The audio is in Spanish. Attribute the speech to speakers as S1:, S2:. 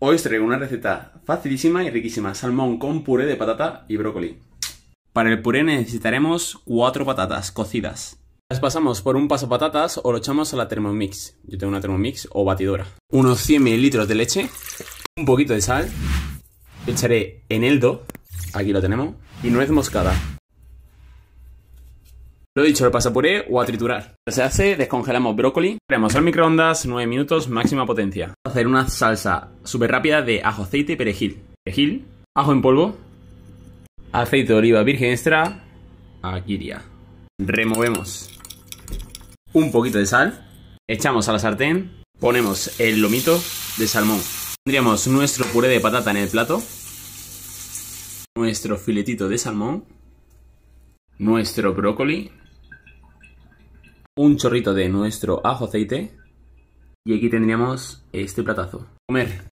S1: Hoy os traigo una receta facilísima y riquísima, salmón con puré de patata y brócoli. Para el puré necesitaremos 4 patatas cocidas. Las pasamos por un paso patatas o lo echamos a la Thermomix. Yo tengo una Thermomix o batidora. Unos 100 ml de leche, un poquito de sal, echaré eneldo, aquí lo tenemos, y nuez moscada. Lo dicho, lo pasapuré e o a triturar. se hace, descongelamos brócoli. Ponemos al microondas 9 minutos, máxima potencia. a Hacer una salsa súper rápida de ajo, aceite y perejil. Perejil, ajo en polvo, aceite de oliva virgen extra, aquí iría. Removemos un poquito de sal, echamos a la sartén, ponemos el lomito de salmón. Pondríamos nuestro puré de patata en el plato, nuestro filetito de salmón, nuestro brócoli, un chorrito de nuestro ajo aceite y aquí tendríamos este platazo. Comer.